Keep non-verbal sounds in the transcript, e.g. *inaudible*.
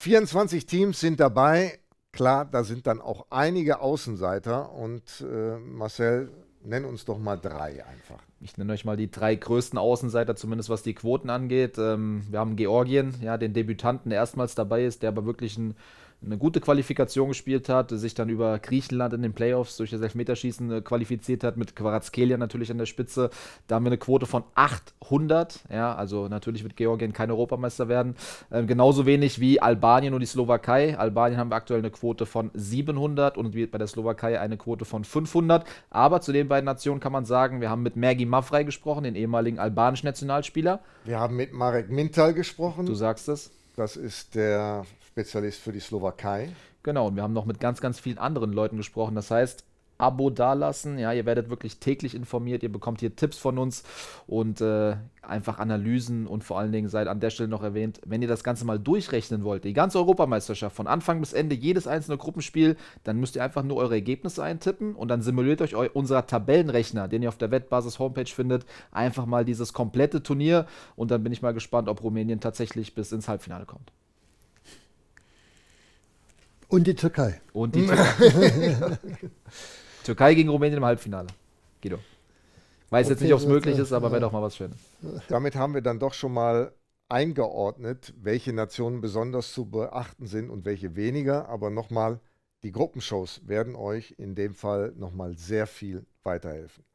24 Teams sind dabei. Klar, da sind dann auch einige Außenseiter. Und äh, Marcel, nenn uns doch mal drei einfach. Ich nenne euch mal die drei größten Außenseiter, zumindest was die Quoten angeht. Ähm, wir haben Georgien, ja, den Debütanten, der erstmals dabei ist, der aber wirklich ein eine gute Qualifikation gespielt hat, sich dann über Griechenland in den Playoffs durch das Elfmeterschießen äh, qualifiziert hat, mit Quarazkelia natürlich an der Spitze. Da haben wir eine Quote von 800. Ja, also natürlich wird Georgien kein Europameister werden. Ähm, genauso wenig wie Albanien und die Slowakei. Albanien haben wir aktuell eine Quote von 700 und bei der Slowakei eine Quote von 500. Aber zu den beiden Nationen kann man sagen, wir haben mit Maggie Mafrei gesprochen, den ehemaligen albanischen Nationalspieler. Wir haben mit Marek Mintal gesprochen. Du sagst es. Das ist der Spezialist für die Slowakei. Genau, und wir haben noch mit ganz, ganz vielen anderen Leuten gesprochen. Das heißt, Abo dalassen. Ja, ihr werdet wirklich täglich informiert, ihr bekommt hier Tipps von uns und äh, einfach Analysen und vor allen Dingen seid an der Stelle noch erwähnt, wenn ihr das Ganze mal durchrechnen wollt, die ganze Europameisterschaft von Anfang bis Ende, jedes einzelne Gruppenspiel, dann müsst ihr einfach nur eure Ergebnisse eintippen und dann simuliert euch eu unser Tabellenrechner, den ihr auf der Wettbasis Homepage findet, einfach mal dieses komplette Turnier und dann bin ich mal gespannt, ob Rumänien tatsächlich bis ins Halbfinale kommt. Und die Türkei. Und die Türkei. *laughs* Türkei gegen Rumänien im Halbfinale. Guido. Weiß okay, jetzt nicht, ob es möglich ist, aber wäre doch mal was Schönes. Damit haben wir dann doch schon mal eingeordnet, welche Nationen besonders zu beachten sind und welche weniger. Aber nochmal, die Gruppenshows werden euch in dem Fall nochmal sehr viel weiterhelfen.